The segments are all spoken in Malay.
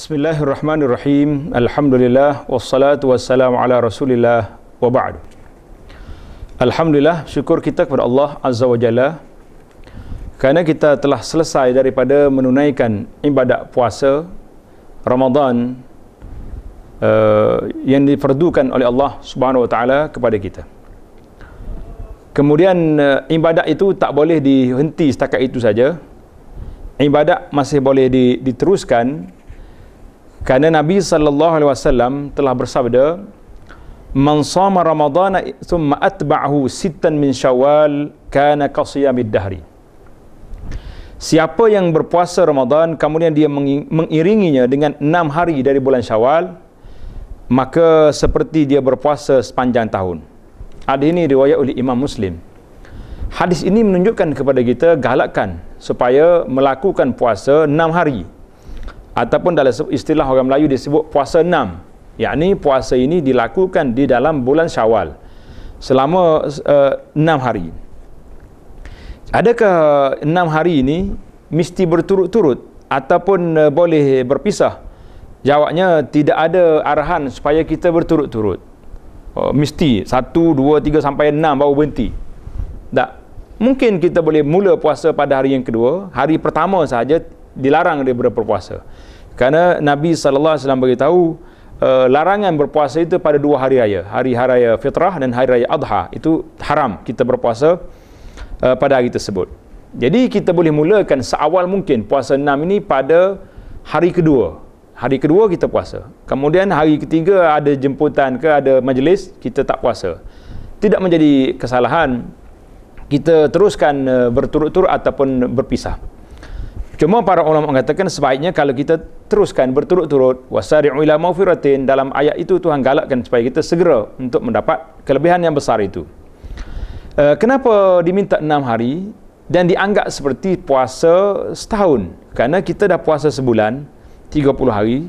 Bismillahirrahmanirrahim. Alhamdulillah wassalatu wassalamu ala Rasulillah wa ba'd. Alhamdulillah syukur kita kepada Allah Azza wa Jalla kerana kita telah selesai daripada menunaikan ibadat puasa Ramadhan uh, eh, yang diperdukan oleh Allah Subhanahu wa taala kepada kita. Kemudian uh, ibadat itu tak boleh dihenti setakat itu saja. Ibadat masih boleh diteruskan Karena Nabi sallallahu alaihi wasallam telah bersabda, "Man sama Ramadan thumma atba'ahu sittan min Syawal kana ka siyamid dahri." Siapa yang berpuasa Ramadhan, kemudian dia mengiringinya dengan enam hari dari bulan Syawal, maka seperti dia berpuasa sepanjang tahun. Hadis ini riwayat oleh Imam Muslim. Hadis ini menunjukkan kepada kita galakkan supaya melakukan puasa enam hari ataupun dalam istilah orang Melayu disebut puasa enam yakni puasa ini dilakukan di dalam bulan syawal selama uh, enam hari adakah enam hari ini mesti berturut-turut ataupun uh, boleh berpisah jawabnya tidak ada arahan supaya kita berturut-turut uh, mesti satu, dua, tiga sampai enam baru berhenti tak Mungkin kita boleh mula puasa pada hari yang kedua, hari pertama sahaja dilarang dia berpuasa. Kerana Nabi SAW beritahu uh, larangan berpuasa itu pada dua hari raya. Hari Raya Fitrah dan Hari Raya Adha. Itu haram kita berpuasa uh, pada hari tersebut. Jadi kita boleh mulakan seawal mungkin puasa enam ini pada hari kedua. Hari kedua kita puasa. Kemudian hari ketiga ada jemputan ke ada majlis, kita tak puasa. Tidak menjadi kesalahan kita teruskan eh, berturut-turut ataupun berpisah. Cuma para ulama mengatakan sebaiknya kalau kita teruskan berturut-turut wasari'u ila mawfiratin dalam ayat itu Tuhan galakkan supaya kita segera untuk mendapat kelebihan yang besar itu. Uh, kenapa diminta enam hari dan dianggap seperti puasa setahun? Karena kita dah puasa sebulan, tiga puluh hari.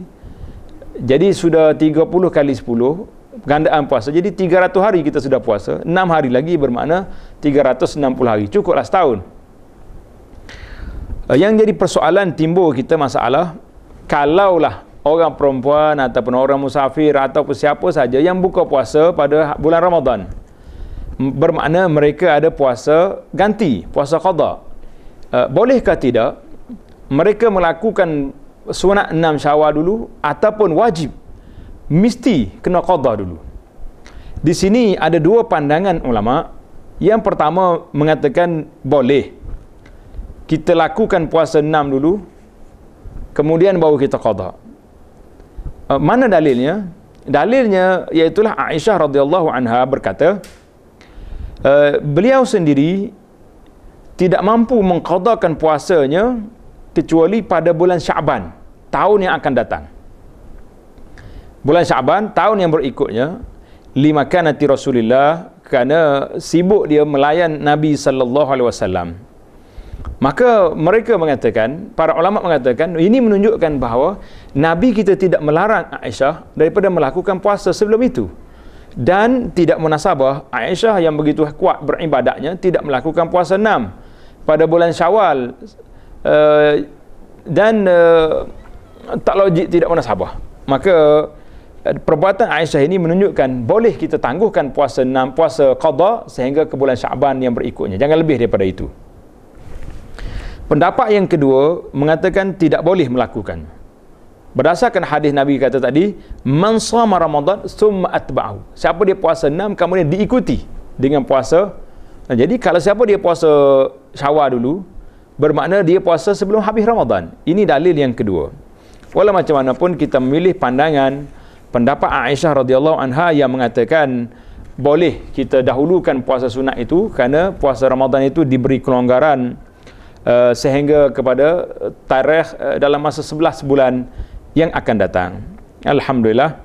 Jadi sudah tiga puluh kali sepuluh gandaan puasa. Jadi tiga ratus hari kita sudah puasa. Enam hari lagi bermakna tiga ratus enam puluh hari. Cukuplah setahun uh, yang jadi persoalan timbul kita masalah kalaulah orang perempuan ataupun orang musafir ataupun siapa saja yang buka puasa pada bulan Ramadan bermakna mereka ada puasa ganti puasa qada uh, eh, bolehkah tidak mereka melakukan sunat enam syawal dulu ataupun wajib mesti kena qada dulu di sini ada dua pandangan ulama yang pertama mengatakan boleh kita lakukan puasa enam dulu kemudian baru kita qada e, eh, mana dalilnya dalilnya iaitu Aisyah radhiyallahu anha berkata e, beliau sendiri tidak mampu mengqadakan puasanya kecuali pada bulan Syaban tahun yang akan datang bulan Syaban tahun yang berikutnya lima kanati Rasulillah kerana sibuk dia melayan Nabi sallallahu alaihi wasallam Maka mereka mengatakan, para ulama mengatakan, ini menunjukkan bahawa Nabi kita tidak melarang Aisyah daripada melakukan puasa sebelum itu. Dan tidak munasabah, Aisyah yang begitu kuat beribadatnya tidak melakukan puasa enam pada bulan syawal. Uh, dan uh, tak logik tidak munasabah. Maka eh, perbuatan Aisyah ini menunjukkan boleh kita tangguhkan puasa enam, puasa qadha sehingga ke bulan syaban yang berikutnya. Jangan lebih daripada itu. Pendapat yang kedua mengatakan tidak boleh melakukan. Berdasarkan hadis Nabi kata tadi, man sama Ramadan summa atba'u. Siapa dia puasa 6 kemudian diikuti dengan puasa. Nah, jadi kalau siapa dia puasa Syawal dulu, bermakna dia puasa sebelum habis Ramadan. Ini dalil yang kedua. Walau macam mana pun kita memilih pandangan pendapat Aisyah radhiyallahu anha yang mengatakan boleh kita dahulukan puasa sunat itu kerana puasa Ramadan itu diberi kelonggaran Eh, sehingga kepada eh, tarikh uh, dalam masa sebelah sebulan yang akan datang. Alhamdulillah.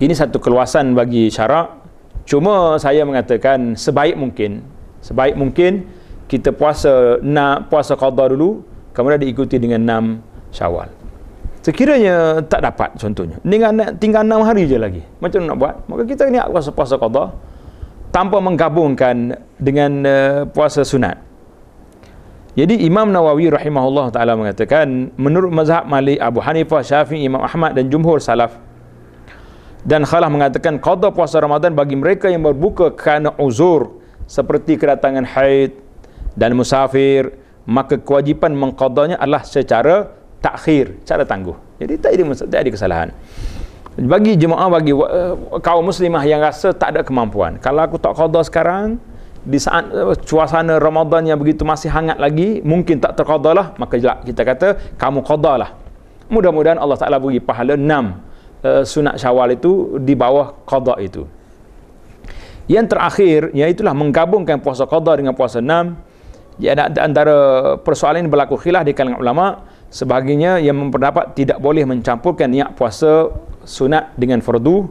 Ini satu keluasan bagi syarak. Cuma saya mengatakan sebaik mungkin, sebaik mungkin kita puasa nak puasa qada dulu kemudian diikuti dengan enam Syawal. Sekiranya tak dapat contohnya, tinggal tinggal 6 hari je lagi. Macam mana nak buat? Maka kita ni puasa puasa qada tanpa menggabungkan dengan uh, puasa sunat. Jadi Imam Nawawi rahimahullah taala mengatakan menurut mazhab Malik, Abu Hanifah, Syafi'i, Imam Ahmad dan jumhur salaf dan Khalaf mengatakan qada puasa Ramadan bagi mereka yang berbuka kerana uzur seperti kedatangan haid dan musafir maka kewajipan mengqadanya adalah secara takhir secara tangguh jadi tak ada tak ada kesalahan bagi jemaah bagi uh, kaum muslimah yang rasa tak ada kemampuan kalau aku tak qada sekarang di saat eh, suasana Ramadan yang begitu masih hangat lagi mungkin tak terqadalah maka jelak kita kata kamu qadalah mudah-mudahan Allah Taala bagi pahala enam uh, sunat Syawal itu di bawah qada itu yang terakhir itulah menggabungkan puasa qada dengan puasa 6 Ada antara persoalan ini berlaku khilaf di kalangan ulama sebahagiannya yang memperdapat tidak boleh mencampurkan niat puasa sunat dengan fardu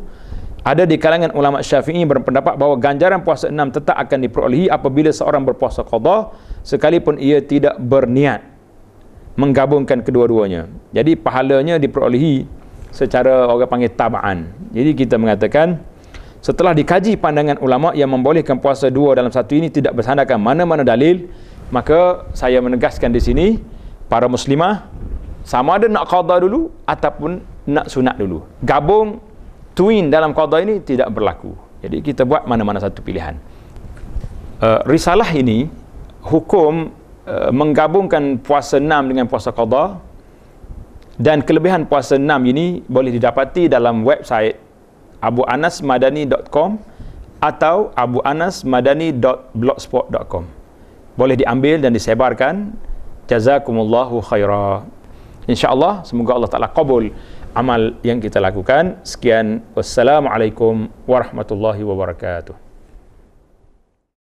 ada di kalangan ulama syafi'i berpendapat bahawa ganjaran puasa enam tetap akan diperolehi apabila seorang berpuasa qadah sekalipun ia tidak berniat menggabungkan kedua-duanya. Jadi pahalanya diperolehi secara orang panggil taba'an. Jadi kita mengatakan setelah dikaji pandangan ulama yang membolehkan puasa dua dalam satu ini tidak bersandarkan mana-mana dalil, maka saya menegaskan di sini para muslimah sama ada nak qadah dulu ataupun nak sunat dulu. Gabung twin dalam qada ini tidak berlaku. Jadi kita buat mana-mana satu pilihan. Uh, risalah ini hukum uh, menggabungkan puasa enam dengan puasa qada dan kelebihan puasa enam ini boleh didapati dalam website abuanasmadani.com atau abuanasmadani.blogspot.com. Boleh diambil dan disebarkan. Jazakumullahu khairah. InsyaAllah, semoga Allah Ta'ala kabul amal yang kita lakukan. Sekian, wassalamualaikum warahmatullahi wabarakatuh.